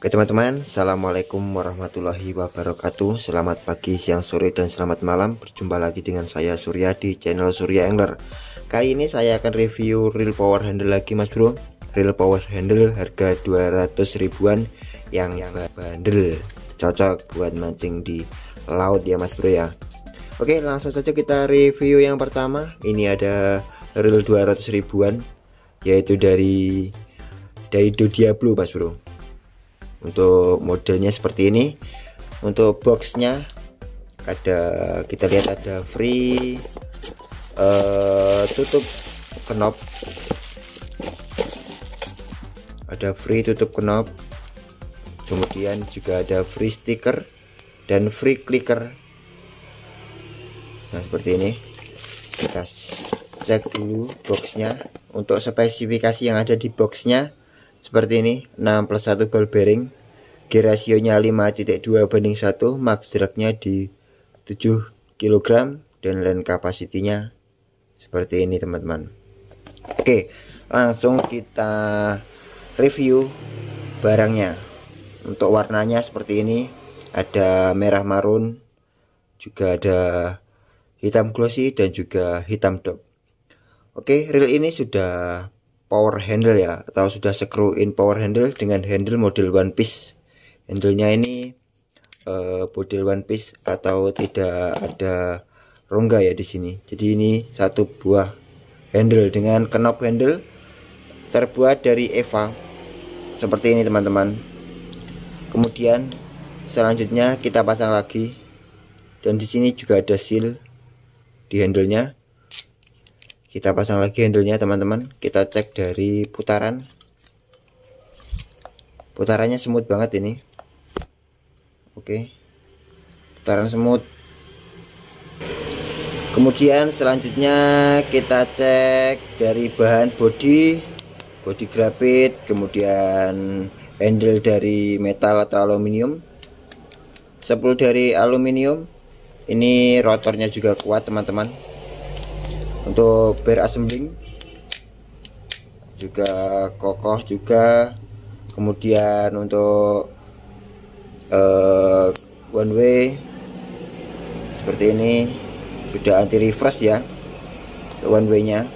Oke teman-teman, Assalamualaikum warahmatullahi wabarakatuh Selamat pagi, siang, sore, dan selamat malam Berjumpa lagi dengan saya Surya di channel Surya Angler Kali ini saya akan review reel power handle lagi mas bro Reel power handle harga 200 ribuan yang yang bandel Cocok buat mancing di laut ya mas bro ya Oke langsung saja kita review yang pertama Ini ada reel 200 ribuan Yaitu dari Daido Diablo mas bro untuk modelnya seperti ini untuk boxnya ada kita lihat ada free uh, tutup knob ada free tutup knob kemudian juga ada free stiker dan free clicker nah seperti ini kita cek dulu boxnya untuk spesifikasi yang ada di boxnya seperti ini 6 plus 1 ball bearing G rasionya 5.2 banding 1 max dragnya di 7 kg dan land kapasitinya seperti ini teman-teman Oke langsung kita review barangnya untuk warnanya seperti ini ada merah marun juga ada hitam glossy dan juga hitam dop Oke, reel ini sudah power handle ya atau sudah screw in power handle dengan handle model one piece handlenya ini uh, one piece atau tidak ada rongga ya di sini jadi ini satu buah handle dengan knob handle terbuat dari Eva seperti ini teman-teman kemudian selanjutnya kita pasang lagi dan di sini juga ada seal di handlenya kita pasang lagi handle-nya teman-teman kita cek dari putaran putarannya semut banget ini oke putaran semut kemudian selanjutnya kita cek dari bahan body body grafit kemudian handle dari metal atau aluminium 10 dari aluminium ini rotornya juga kuat teman-teman untuk bear assembling juga kokoh juga kemudian untuk uh, one way seperti ini sudah anti refresh ya one way nya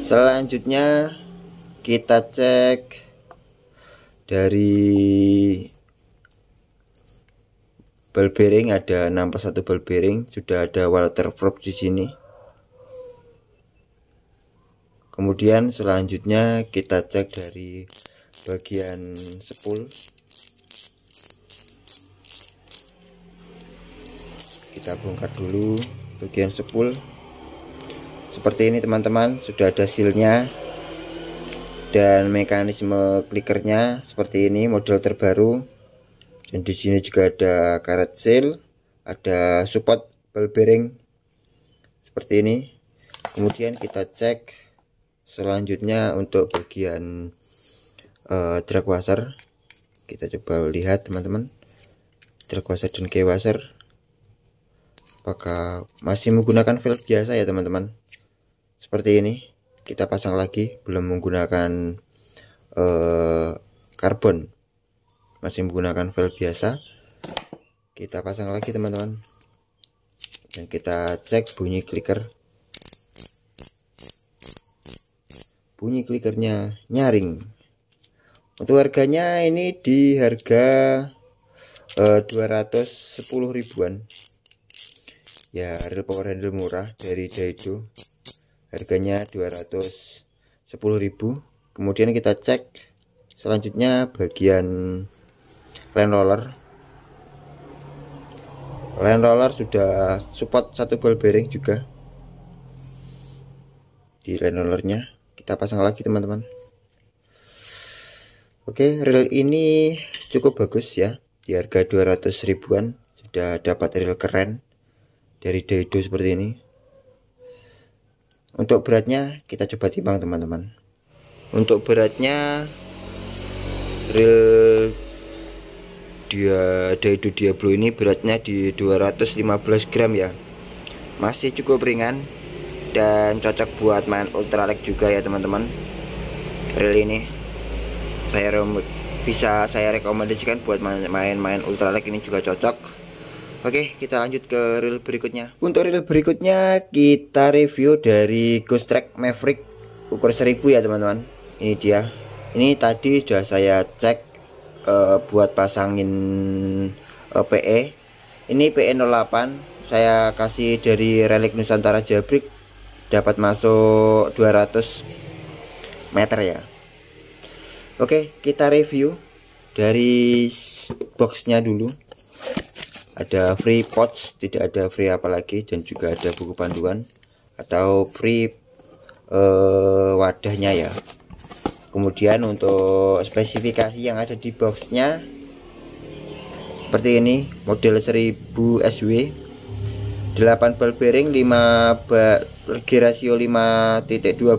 selanjutnya kita cek dari ball bearing ada 61 ball bearing sudah ada waterproof di sini kemudian selanjutnya kita cek dari bagian spool kita bongkar dulu bagian spool seperti ini teman-teman sudah ada sealnya dan mekanisme clickernya seperti ini model terbaru dan di sini juga ada karet seal ada support ball bearing seperti ini kemudian kita cek selanjutnya untuk bagian uh, drag washer kita coba lihat teman-teman drag washer dan key washer apakah masih menggunakan velg biasa ya teman-teman seperti ini kita pasang lagi belum menggunakan uh, karbon masih menggunakan file biasa kita pasang lagi teman-teman dan kita cek bunyi clicker bunyi clickernya nyaring untuk harganya ini di harga eh, 210 ribuan ya real power handle murah dari Daido harganya 210 ribu kemudian kita cek selanjutnya bagian land roller land roller sudah support satu ball bearing juga di land rollernya kita pasang lagi teman-teman Oke reel ini cukup bagus ya di harga 200 ribuan sudah dapat reel keren dari Daido seperti ini untuk beratnya kita coba timbang teman-teman untuk beratnya reel dia Daido Diablo ini beratnya di 215 gram ya masih cukup ringan dan cocok buat main ultralight juga ya teman-teman reel ini saya bisa saya rekomendasikan buat main-main ultralight ini juga cocok Oke, kita lanjut ke reel berikutnya. Untuk reel berikutnya kita review dari Ghost Track Maverick ukur 1000 ya, teman-teman. Ini dia. Ini tadi sudah saya cek uh, buat pasangin uh, eh, PE ini PE 08 saya kasih dari relik Nusantara Jabrik dapat masuk 200 meter ya Oke kita review dari boxnya dulu ada free pots tidak ada free apa lagi dan juga ada buku panduan atau free uh, wadahnya ya kemudian untuk spesifikasi yang ada di boxnya seperti ini model 1000 SW 8 ball bearing 5 ba rasio 5.2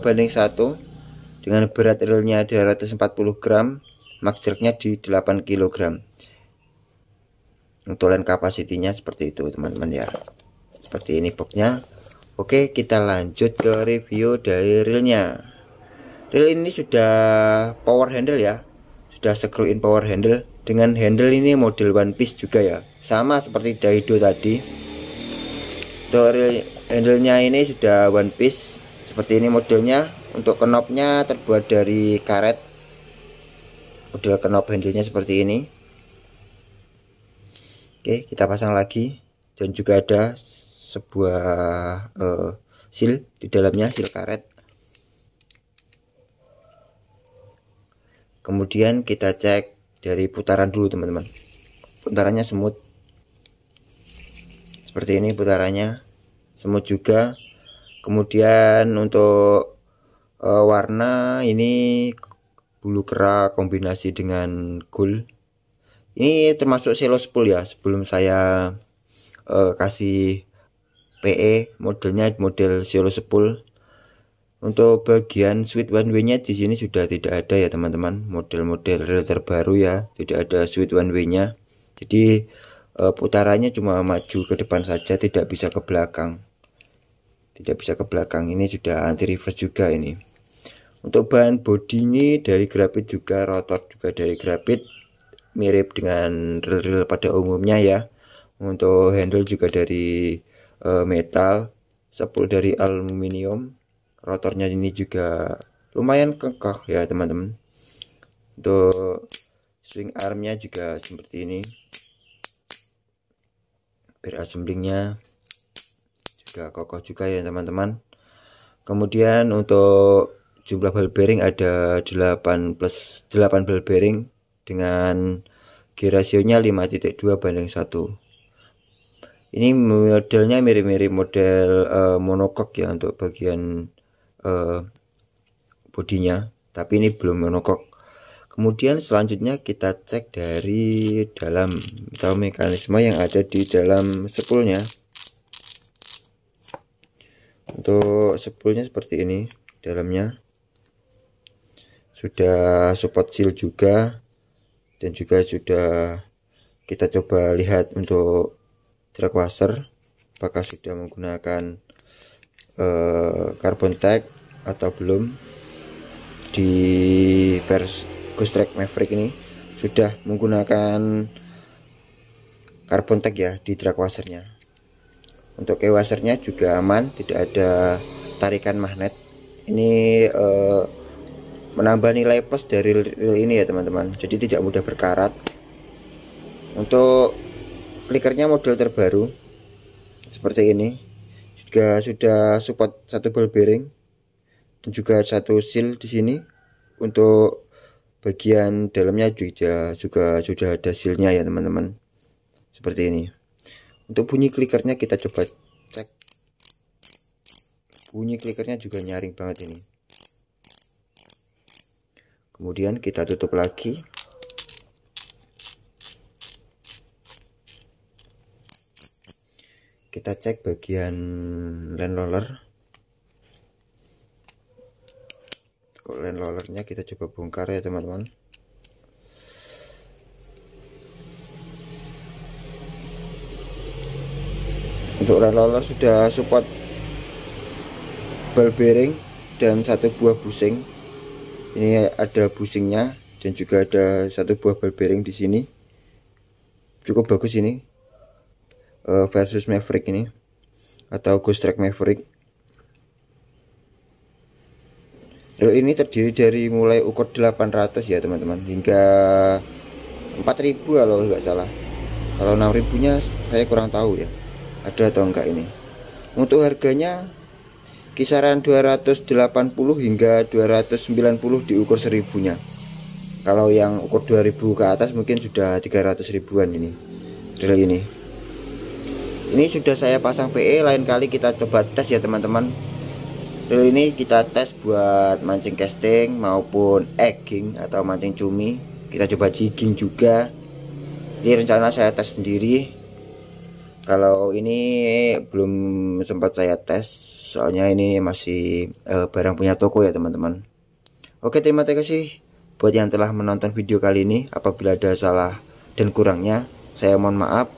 banding 1 dengan berat realnya 240 gram max jerknya di 8 kg untuk land kapasitinya seperti itu teman-teman ya seperti ini boxnya Oke kita lanjut ke review dari realnya reel ini sudah power handle ya sudah screw in power handle dengan handle ini model one piece juga ya sama seperti daido tadi untuk reel handle nya ini sudah one piece seperti ini modelnya untuk kenopnya terbuat dari karet model kenop handle nya seperti ini oke kita pasang lagi dan juga ada sebuah uh, seal di dalamnya seal karet kemudian kita cek dari putaran dulu teman-teman putarannya semut seperti ini putarannya semut juga kemudian untuk e, warna ini bulu kera kombinasi dengan gold ini termasuk selos pool ya sebelum saya eh, e, kasih PE modelnya model selo 10 untuk bagian switch one way-nya di sini sudah tidak ada ya teman-teman. Model-model terbaru ya, tidak ada switch one way-nya. Jadi eh, putarannya cuma maju ke depan saja, tidak bisa ke belakang. Tidak bisa ke belakang. Ini sudah anti reverse juga ini. Untuk bahan body ini dari grafit juga, rotor juga dari grafit mirip dengan rel-rel pada umumnya ya. Untuk handle juga dari uh, metal, sepul dari aluminium, rotornya ini juga lumayan kekeh ya teman-teman untuk swing armnya juga seperti ini biar assemblingnya juga kokoh juga ya teman-teman kemudian untuk jumlah ball bearing ada 8 plus 8 ball bearing dengan gear rasionya 5.2 banding 1 ini modelnya mirip-mirip model uh, monokok ya untuk bagian uh, bodinya tapi ini belum menokok kemudian selanjutnya kita cek dari dalam atau mekanisme yang ada di dalam sepulnya. untuk sepulnya seperti ini dalamnya sudah support seal juga dan juga sudah kita coba lihat untuk track washer apakah sudah menggunakan Eh, carbon tag atau belum di vers Ghost Track Maverick ini sudah menggunakan carbon tag ya di drag washernya untuk key washernya juga aman tidak ada tarikan magnet ini uh, menambah nilai plus dari reel ini ya teman-teman jadi tidak mudah berkarat untuk likernya model terbaru seperti ini juga sudah support satu ball bearing dan juga satu seal di sini untuk bagian dalamnya juga juga sudah ada sealnya ya teman-teman seperti ini untuk bunyi klikernya kita coba cek bunyi klikernya juga nyaring banget ini kemudian kita tutup lagi kita cek bagian land roller land rollernya kita coba bongkar ya teman-teman untuk land roller sudah support ball bearing dan satu buah busing ini ada busingnya dan juga ada satu buah ball bearing di sini cukup bagus ini uh, versus Maverick ini atau Ghost Track Maverick reel ini terdiri dari mulai ukur 800 ya teman-teman hingga 4000 kalau nggak salah kalau 6000 nya saya kurang tahu ya ada atau enggak ini untuk harganya kisaran 280 hingga 290 diukur ukur 1000 nya kalau yang ukur 2000 ke atas mungkin sudah 300 ribuan ini reel ini ini sudah saya pasang PE lain kali kita coba tes ya teman-teman dulu ini kita tes buat mancing casting maupun egging atau mancing cumi kita coba jigging juga ini rencana saya tes sendiri kalau ini belum sempat saya tes soalnya ini masih uh, barang punya toko ya teman-teman oke terima kasih buat yang telah menonton video kali ini apabila ada salah dan kurangnya saya mohon maaf